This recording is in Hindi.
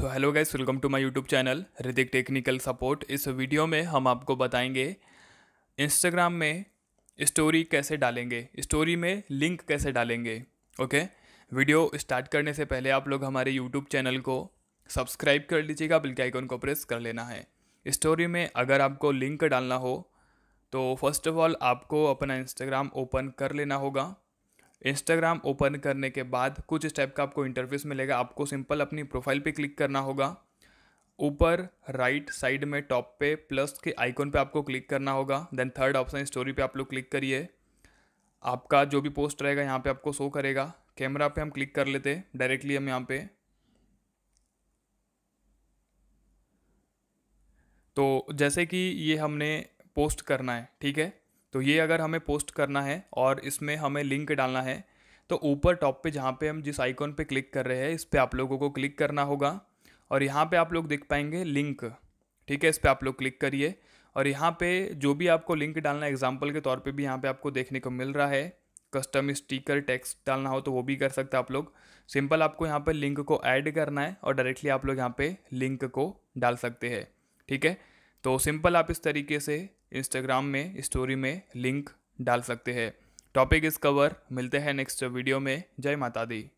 so hello guys welcome to my YouTube channel Hrithik technical support इस वीडियो में हम आपको बताएंगे इंस्टाग्राम में स्टोरी कैसे डालेंगे स्टोरी में लिंक कैसे डालेंगे ओके वीडियो स्टार्ट करने से पहले आप लोग हमारे यूट्यूब चैनल को सब्सक्राइब कर लीजिएगा बिल के आइकन को प्रेस कर लेना है स्टोरी में अगर आपको लिंक डालना हो तो फर्स्ट ऑफ ऑल आपको अपना इंस्टाग्राम ओपन कर लेना होगा इंस्टाग्राम ओपन करने के बाद कुछ स्टेप का आपको इंटरफेस मिलेगा आपको सिंपल अपनी प्रोफाइल पे क्लिक करना होगा ऊपर राइट साइड में टॉप पे प्लस के आइकॉन पे आपको क्लिक करना होगा देन थर्ड ऑप्शन स्टोरी पे आप लोग क्लिक करिए आपका जो भी पोस्ट रहेगा यहाँ पे आपको शो करेगा कैमरा पे हम क्लिक कर लेते हैं डायरेक्टली हम यहाँ पे तो जैसे कि ये हमने पोस्ट करना है ठीक है तो ये अगर हमें पोस्ट करना है और इसमें हमें लिंक डालना है तो ऊपर टॉप पे जहाँ पे हम जिस आइकॉन पे क्लिक कर रहे हैं इस पर आप लोगों को क्लिक करना होगा और यहाँ पे आप लोग देख पाएंगे लिंक ठीक है इस पर आप लोग क्लिक करिए और यहाँ पे जो भी आपको लिंक डालना है एग्जाम्पल के तौर पे भी यहाँ पे आपको देखने को मिल रहा है कस्टम स्टीकर टेक्स्ट डालना हो तो वो भी कर सकते हैं आप लोग सिंपल आपको यहाँ पर लिंक को ऐड करना है और डायरेक्टली आप लोग यहाँ पर लिंक को डाल सकते हैं ठीक है तो सिंपल आप इस तरीके से इंस्टाग्राम में स्टोरी में लिंक डाल सकते हैं टॉपिक इस कवर मिलते हैं नेक्स्ट वीडियो में जय माता दी